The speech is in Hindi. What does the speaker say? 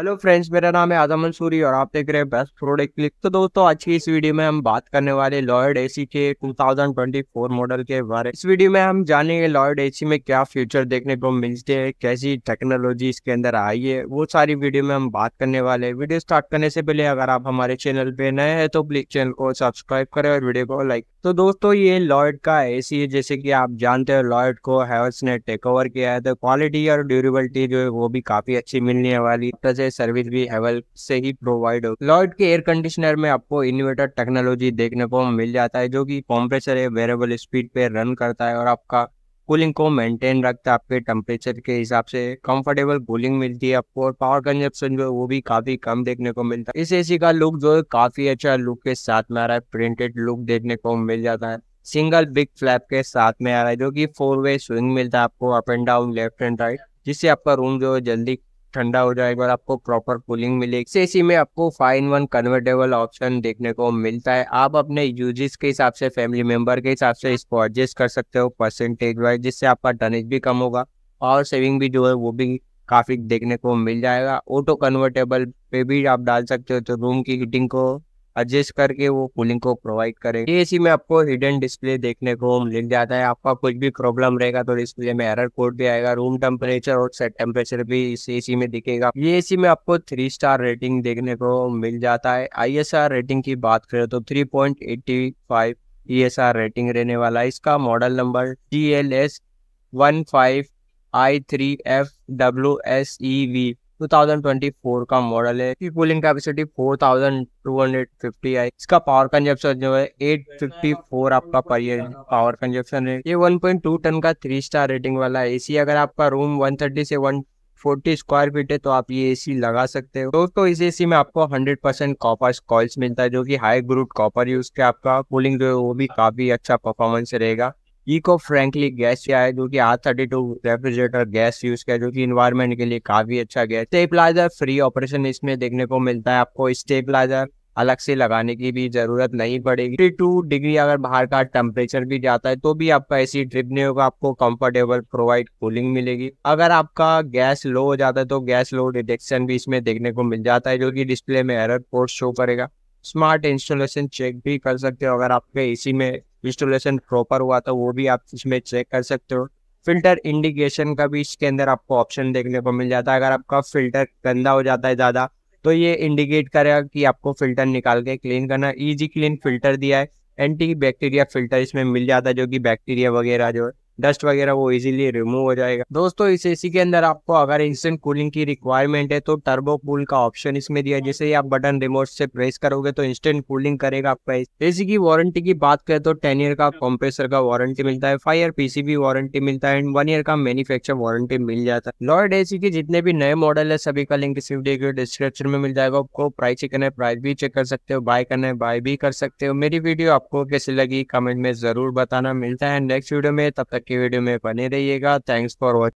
हेलो फ्रेंड्स मेरा नाम है आजम मंसूरी और आप देख रहे हैं बेस्ट प्रोडक्ट क्लिक तो दोस्तों आज की इस वीडियो में हम बात करने वाले लॉयड एसी के 2024 मॉडल के बारे इस वीडियो में हम जानेंगे लॉयड एसी में क्या फ्यूचर देखने को मिलते हैं कैसी टेक्नोलॉजी इसके अंदर आई है वो सारी वीडियो में हम बात करने वाले वीडियो स्टार्ट करने से पहले अगर आप हमारे चैनल पे नए हैं तो प्लीज चैनल को सब्सक्राइब करें और वीडियो को लाइक तो दोस्तों ये लॉयड का एसी है जैसे कि आप जानते हो लॉयड को है ने टेक ओवर किया है तो क्वालिटी और ड्यूरेबिलिटी जो है वो भी काफी अच्छी मिलने वाली सर्विस भी हेवल से ही प्रोवाइड हो लॉयड के एयर कंडीशनर में आपको इन्वर्टर टेक्नोलॉजी देखने को मिल जाता है जो कि कॉम्प्रेसर है वेरेबल स्पीड पे रन करता है और आपका कूलिंग को मेंटेन रखता है आपके टेम्परेचर के हिसाब से कंफर्टेबल कूलिंग मिलती है आपको और पावर कंजप्शन जो है वो भी काफी कम देखने को मिलता है इस एसी का लुक जो है काफी अच्छा लुक के साथ में आ रहा है प्रिंटेड लुक देखने को मिल जाता है सिंगल बिग फ्लैप के साथ में आ रहा है जो कि फोर वे स्विंग मिलता है आपको up and down left and right जिससे आपका रूम जो है जल्दी ठंडा हो जाएगा और आपको प्रॉपर कूलिंग मिलेगी से इसी में आपको five in one convertible option देखने को मिलता है आप अपने यूजेस के हिसाब से फैमिली मेंबर के हिसाब से इसको एडजस्ट कर सकते हो परसेंटेज वाइज जिससे आपका टनेज भी कम होगा और सेविंग भी जो है वो भी काफ़ी देखने को मिल जाएगा ऑटो कन्वर्टेबल पे भी आप डाल सकते हो तो रूम की हीटिंग को एडजस्ट करके वो कूलिंग को प्रोवाइड करे ये इसी में आपको हिडन डिस्प्ले देखने को मिल जाता है आपका कुछ भी प्रॉब्लम रहेगा तो डिस्प्ले में एरर कोड भी आएगा रूम टेम्परेचर और सेट टेम्परेचर भी इस एसी में दिखेगा ये एसी में आपको थ्री स्टार रेटिंग देखने को मिल जाता है आई रेटिंग की बात करें तो three E S R rating रहने वाला है इसका model number D L S one five I three F W S E V 2024 का मॉडल है इसकी कूलिंग कैपेसिटी 4250 है इसका पावर कंजप्शन जो है 854 आपका पर ईयर पावर कंजप्शन है ये 1.2 टन का थ्री स्टार रेटिंग वाला एसी अगर आपका रूम 130 से 140 फोर्टी स्क्वायर फीट है तो आप ये एसी लगा सकते हो दोस्तों इस एसी में आपको हंड्रेड परसेंट कॉपर कॉल्स मिलता है जो की हाई ग्रूड कॉपर यूज के आपका कूलिंग जो है वो भी काफी अच्छा परफॉर्मेंस रहेगा इको फ्रेंकली गैस क्या है जो कि R thirty two refrigerator gas use किया जो कि इन्वायरमेंट के लिए काफी अच्छा गैस स्टेपलाइजर फ्री ऑपरेशन इसमें देखने को मिलता है आपको स्टेबिलाईजर अलग से लगाने की भी जरूरत नहीं पड़ेगी टू डिग्री अगर बाहर का टेम्परेचर भी जाता है तो भी आपका ऐसी ड्रिप नहीं होगा आपको कंफर्टेबल प्रोवाइड कूलिंग मिलेगी अगर आपका गैस लो हो जाता है तो गैस लो डिटेक्शन भी इसमें देखने को मिल जाता है जो कि डिस्प्ले में एरर कोड शो करेगा स्मार्ट इंस्टॉलेशन चेक भी कर सकते हो अगर आपके एसी में इंस्टॉलेशन प्रॉपर हुआ था तो वो भी आप इसमें चेक कर सकते हो फिल्टर इंडिकेशन का भी इसके अंदर आपको ऑप्शन देखने को मिल जाता है अगर आपका फिल्टर गंदा हो जाता है ज़्यादा तो ये इंडिकेट करेगा कि आपको फिल्टर निकाल के क्लीन करना ईजी क्लीन फिल्टर दिया है एंटी बैक्टीरिया फिल्टर इसमें मिल जाता है जो कि बैक्टीरिया वगैरह जो है डस्ट वगैरह वो इजीली रिमूव हो जाएगा दोस्तों इस एसी के अंदर आपको अगर इंस्टेंट कूलिंग की रिक्वायरमेंट है तो टर्बो कूल का ऑप्शन इसमें दिया जैसे ही आप बटन रिमोट से प्रेस करोगे तो इंस्टेंट कूलिंग करेगा आपका एसी की वारंटी की बात करें तो टेन ईयर का कॉम्प्रेसर का वारंटी मिलता है फाइव ईयर पीसीबी वारंटी मिलता है एंड वन ईयर का मैन्युफेक्चर वारंटी मिल जाता है लॉर्ड एसी के जितने भी नए मॉडल है सभी का लिंक डिस्क्रिप्शन में मिल जाएगा आपको प्राइस चेक करना है प्राइस भी चेक कर सकते हो बाय करना है बाय भी कर सकते हो मेरी वीडियो आपको कैसी लगी कमेंट में जरूर बताना मिलता है नेक्स्ट वीडियो में तब तक की वीडियो में बने रहिएगा थैंक्स फॉर वॉचिंग